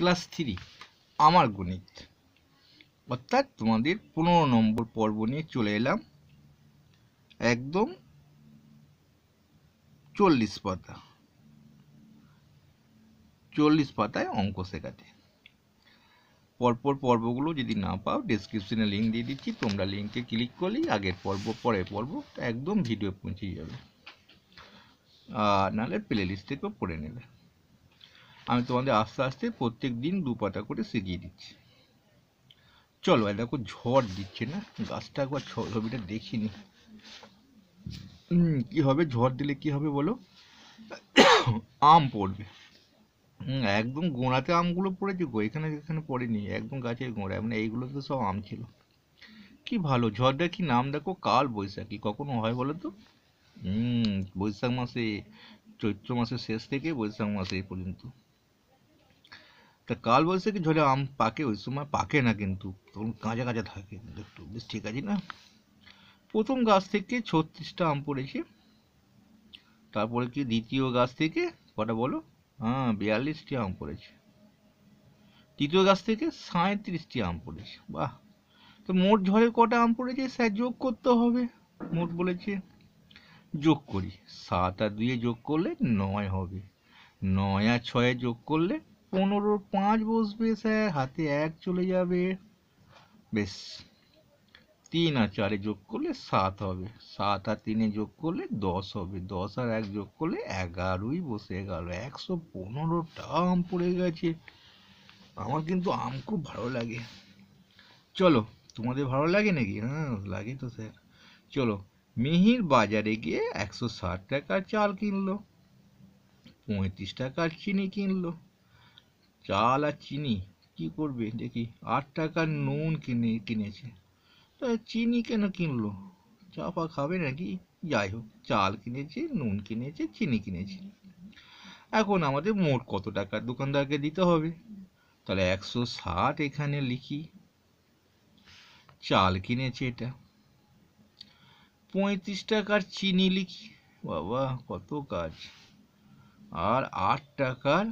Class three আমার গণিত অর্থাৎ তোমাদের পনেরো নম্বর পর্ব নিয়ে চলে এলাম একদম চল্লিশ পাতা চল্লিশ পাতায় অঙ্ক শেখাতে পরপর পর্বগুলো যদি না পাও ডিসক্রিপশনে লিঙ্ক দিয়ে দিচ্ছি তোমরা লিঙ্কে ক্লিক করলেই আগের পর্ব পরের পর্ব একদম ভিডিও পৌঁছে যাবে আর নাহলে প্লে লিস্ট থেকেও পড়ে নেবে আমি তোমাদের আস্তে আস্তে প্রত্যেক দিন দু পাতা করে শিখিয়ে দিচ্ছি চলো দেখো ঝড় দিচ্ছে না গাছটা একবার ছবিটা দেখিনি কি হবে ঝড় দিলে কি হবে বলো আম পড়বে একদম গোড়াতে আমগুলো পড়েছে গো এখানে এখানে পড়েনি একদম গাছের গোড়া মানে এইগুলো তো সব আম ছিল কি ভালো ঝড়টা কি নাম দেখো কাল বৈশাখী কখনো হয় বলো তো হুম বৈশাখ মাসে চৈত্র মাসের শেষ থেকে বৈশাখ মাসে পর্যন্ত তা কাল বলছে কি ঝড়ে আম পাকে ওই সময় পাকে না কিন্তু তখন কাঁচা কাঁচা থাকে একটু বেশ ঠিক আছে না প্রথম গাছ থেকে ছত্রিশটা আম পড়েছে তারপরে কি দ্বিতীয় গাছ থেকে কটা বলো হ্যাঁ বিয়াল্লিশটি আম পড়েছে তৃতীয় গাছ থেকে সাঁত্রিশটি আম পড়েছে বাহ তো মোট ঝড়ে কটা আম পড়েছে স্যার যোগ করতে হবে মোট বলেছে যোগ করি সাত আর দুয়ে যোগ করলে নয় হবে নয় আর ছয়ে যোগ করলে পনেরো পাঁচ বসবে স্যার হাতে এক চলে যাবে বেশ তিন আর চারে যোগ করলে সাত হবে সাত আর তিনে যোগ করলে দশ হবে দশ আর এক যোগ করলে এগারোই বসে গেল একশো পনেরোটা আম পড়ে গেছে আমার কিন্তু আম খুব ভালো লাগে চলো তোমাদের ভালো লাগে নাকি হ্যাঁ লাগে তো স্যার চলো মিহির বাজারে গিয়ে একশো ষাট টাকার চাল কিনলো পঁয়ত্রিশ টাকার চিনি কিনলো চাল আর চিনি কি করবে দেখি আট টাকার নুন কিনে কিনেছে তা চিনি কেন কিনলো চা পা খাবে নাকি যাই হোক চাল কিনেছে নুন কিনেছে চিনি কিনেছে এখন আমাদের মোট কত টাকা দোকানদারকে দিতে হবে তাহলে একশো ষাট এখানে লিখি চাল কিনেছে এটা পঁয়ত্রিশ টাকার চিনি লিখি বাবা কত কাজ আর আট টাকার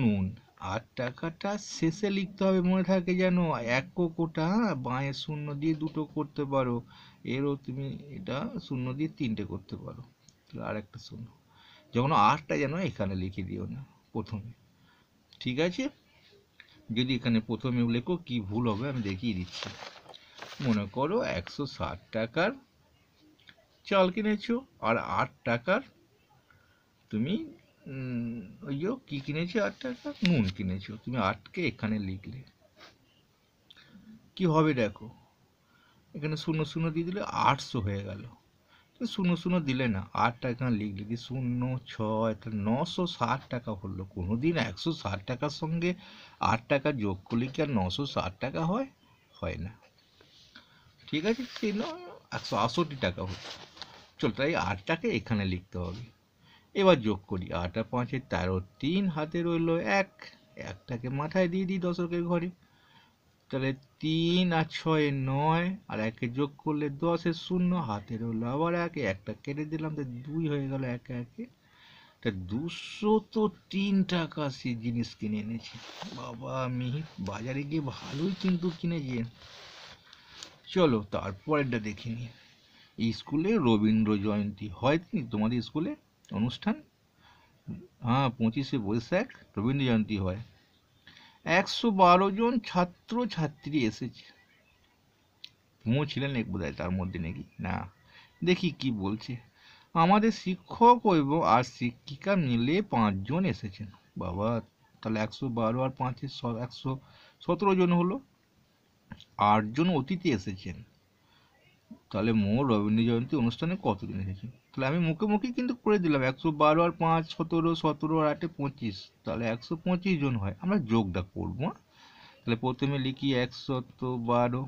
নুন আর টাকাটা শেষে লিখতে হবে মনে থাকে যেন একক কোটা হ্যাঁ? বাঁয়ে শূন্য দিয়ে দুটো করতে পারো এরও তুমি এটা শূন্য দিয়ে তিনটে করতে পারো আর একটা শূন্য যখন আটটা যেন এখানে লিখে দিও না প্রথমে ঠিক আছে যদি এখানে প্রথমে লেখো কি ভুল হবে আমি দেখিয়ে দিচ্ছি মনে করো একশো ষাট টাকার চাল কিনেছো আর আট টাকার তুমি ওই যে কী কিনেছি আট টাকা নুন কিনেছো তুমি আটকে এখানে লিখলে কি হবে দেখো এখানে শূন্য শূন্য দিয়ে দিলে আটশো হয়ে গেল শূন্য শূন্য দিলে না আট টাকা লিখলে কি শূন্য ছয় তাহলে নশো ষাট টাকা হলো কোনো দিন একশো ষাট টাকার সঙ্গে আট টাকা যোগ করলে কি আর নশো ষাট টাকা হয় হয় না ঠিক আছে সেই নয় একশো আষট্টি টাকা হতো চল তাই আটটাকে এখানে লিখতে হবে এবার যোগ করি আট আর পাঁচে তেরো তিন হাতে রইল এক একটাকে মাথায় দিয়ে দিই দশকের ঘরে তাহলে তিন আর ছয় নয় আর একে যোগ করলে দশের শূন্য হাতে রইল আবার একে একটা কেটে দিলাম তো দুই হয়ে গেল একে একে তা দুশো তো তিন টাকা সে জিনিস কিনে এনেছি বাবা মিহি বাজারে গিয়ে ভালোই কিন্তু কিনেছে চলো তারপরেরটা নিই স্কুলে রবীন্দ্র জয়ন্তী হয় তোমাদের স্কুলে অনুষ্ঠান হ্যাঁ পঁচিশে বৈশাখ রবীন্দ্র জয়ন্তী হয় একশো বারো জন ছাত্র ছাত্রী এসেছে তুমিও ছিলেন এক বোধ তার মধ্যে নাকি না দেখি কি বলছে আমাদের শিক্ষক এবং আর শিক্ষিকা মিলে পাঁচজন এসেছেন বাবা তাহলে একশো বারো আর পাঁচে একশো সতেরো জন হলো আটজন অতিথি এসেছেন তাহলে মোর রবীন্দ্র জয়ন্তী অনুষ্ঠানে কতদিন এসেছেন তাহলে আমি মুখে মুখে কিন্তু করে দিলাম একশো বারো আর পাঁচ সতেরো সতেরো আর আটে পঁচিশ তাহলে একশো পঁচিশ জন হয় আমরা যোগটা করব হ্যাঁ? তাহলে প্রথমে লিখি একশত বারো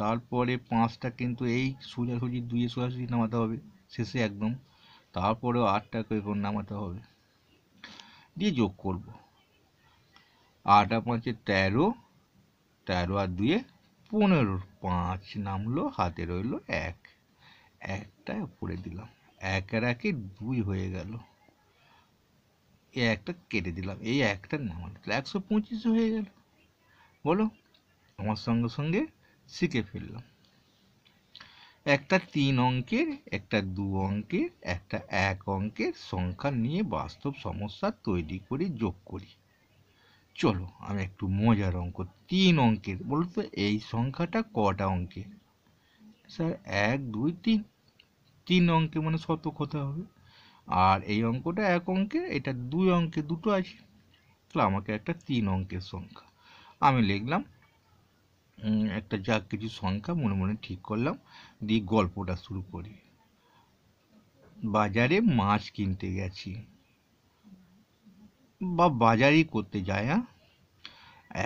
তারপরে পাঁচটা কিন্তু এই সোজাসুজি দুইয়ে সোজাসুজি নামাতে হবে শেষে একদম তারপরেও আটটাকে এরপর নামাতে হবে দিয়ে যোগ করব আট আর পাঁচে তেরো তেরো আর দুয়ে পনেরো পাঁচ নামলো হাতে রইলো এক একটা উপরে দিলাম এক আর একে দুই হয়ে গেল এই একটা কেটে দিলাম এই একটা নামাল তাহলে একশো পঁচিশ হয়ে গেল বলো আমার সঙ্গে সঙ্গে শিখে ফেললাম একটা তিন অঙ্কের একটা দু অঙ্কের একটা এক অঙ্কের সংখ্যা নিয়ে বাস্তব সমস্যা তৈরি করি যোগ করি চলো আমি একটু মজার অঙ্ক তিন অঙ্কের বলতো এই সংখ্যাটা কটা অঙ্কের স্যার এক দুই তিন তিন অঙ্কে মানে শতক হতে হবে আর এই অঙ্কটা এক অঙ্কে এটা দুই অঙ্কে দুটো আছে তাহলে আমাকে একটা তিন অঙ্কের সংখ্যা আমি লিখলাম একটা যা কিছু সংখ্যা মনে মনে ঠিক করলাম দিয়ে গল্পটা শুরু করি বাজারে মাছ কিনতে গেছি বা বাজারই করতে যায় হ্যাঁ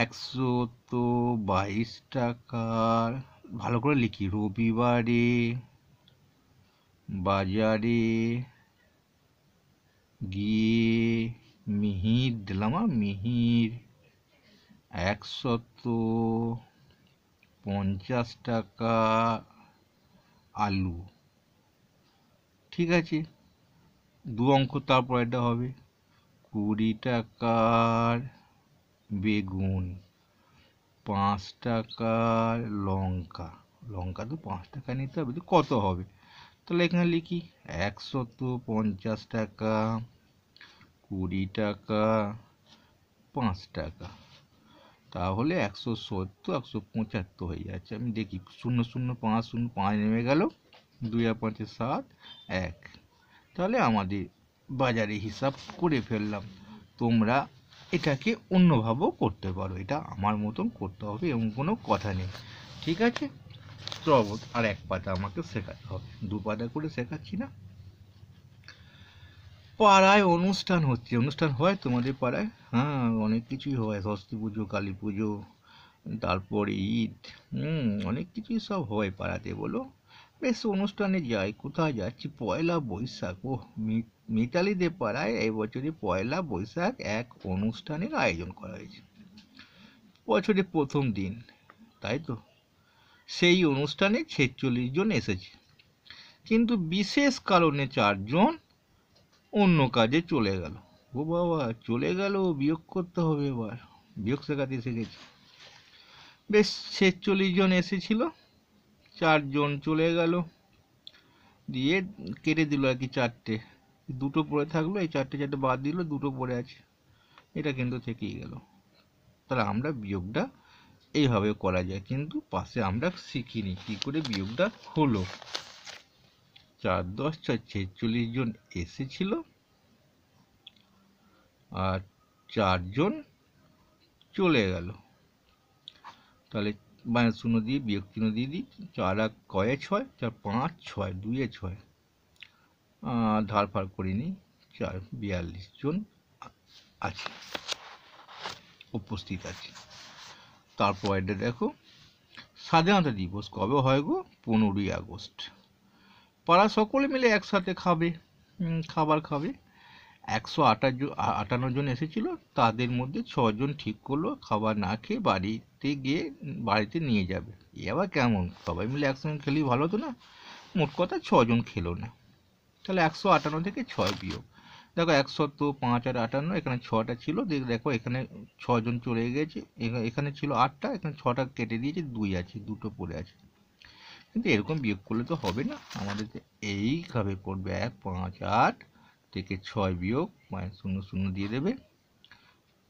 একশো তো বাইশ টাকার ভালো করে লিখি রবিবারে বাজারে গিয়ে মিহির দিলাম মিহির একশত পঞ্চাশ টাকা আলু ঠিক আছে দু অঙ্ক তারপর এটা হবে কুড়ি টাকার বেগুন পাঁচ টাকার লঙ্কা লঙ্কা তো পাঁচ টাকা নিতে হবে কত হবে তাহলে এখানে লিখি একশত পঞ্চাশ টাকা কুড়ি টাকা পাঁচ টাকা তাহলে একশো সত্তর একশো পঁচাত্তর হয়ে যাচ্ছে আমি দেখি শূন্য শূন্য পাঁচ শূন্য পাঁচ নেমে গেল দুই আর পাঁচে সাত এক তাহলে আমাদের বাজারে হিসাব করে ফেললাম তোমরা এটাকে অন্যভাবেও করতে পারো এটা আমার মতন করতে হবে এবং কোনো কথা নেই ঠিক আছে চবত আর এক পাতা আমাকে শেখাতে হবে দু পাতা করে শেখাচ্ছি না পাড়ায় অনুষ্ঠান হচ্ছে অনুষ্ঠান হয় তোমাদের পাড়ায় হ্যাঁ অনেক কিছুই হয় সরস্বতী পুজো কালী পুজো তারপর ঈদ অনেক কিছুই সব হয় পাড়াতে বলো বেশ অনুষ্ঠানে যাই কোথায় যাচ্ছি পয়লা বৈশাখ ও মিতালি দেপাড়ায় এই বছরে পয়লা বৈশাখ এক অনুষ্ঠানের আয়োজন করা হয়েছে বছরের প্রথম দিন তাই তো সেই অনুষ্ঠানে ছেচল্লিশ জন এসেছে কিন্তু বিশেষ কারণে চারজন অন্য কাজে চলে গেল ও বাবা চলে গেল বিয়োগ করতে হবে এবার বিয়োগ শেখাতে এসে গেছে বেশ ছেচল্লিশ জন এসেছিল চারজন চলে গেল দিয়ে কেটে দিল আর কি চারটে দুটো পড়ে থাকলো এই চারটে চারটে বাদ দিল দুটো পড়ে আছে এটা কিন্তু থেকেই গেল তাহলে আমরা বিয়োগটা এইভাবে করা যায় কিন্তু পাশে আমরা শিখিনি কি করে বিয়োগটা হলো চার দশ চার ছেচল্লিশ জন এসেছিল আর চারজন চলে গেল তাহলে মানে শূন্য দিয়ে বিয়োগ চিহ্ন দিয়ে দিই চার এক কয়ে ছয় চার পাঁচ ছয় দুয়ে ছয় ধার ফার করিনি চার বিয়াল্লিশ জন আছে উপস্থিত আছে তারপর এটা দেখো স্বাধীনতা দিবস কবে হয় গো পনেরোই আগস্ট পাড়া সকলে মিলে একসাথে খাবে খাবার খাবে একশো আটান্ন জন এসেছিলো তাদের মধ্যে ছজন ঠিক করলো খাবার না খেয়ে বাড়িতে গিয়ে বাড়িতে নিয়ে যাবে এ আবার কেমন সবাই মিলে একসঙ্গে খেলেই ভালো হতো না মোট কথা ছজন খেলো না তাহলে একশো আটান্ন থেকে ছয় বিয়োগ দেখো একশো তো পাঁচ আর আটান্ন এখানে ছটা ছিল দেখো এখানে ছজন চলে গেছে এখানে ছিল আটটা এখানে ছটা কেটে দিয়েছে দুই আছে দুটো পড়ে আছে কিন্তু এরকম বিয়োগ করলে তো হবে না আমাদের এইভাবে পড়বে এক পাঁচ আট থেকে ছয় বিয়োগ মাইনাস শূন্য শূন্য দিয়ে দেবে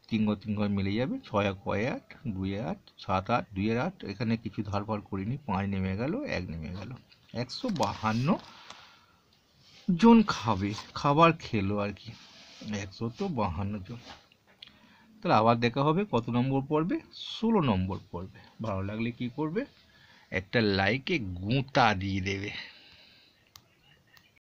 তিন গো তিন ঘর মিলে যাবে ছয় এক কয় আট দুই আট সাত আট দুই আট এখানে কিছু ধার করিনি পাঁচ নেমে গেল এক নেমে গেল একশো বাহান্ন জন খাবে খাবার খেলো আর কি একশো তো বাহান্ন জন তাহলে আবার দেখা হবে কত নম্বর পড়বে ষোলো নম্বর পড়বে ভালো লাগলে কি করবে একটা লাইকে গুঁতা দিয়ে দেবে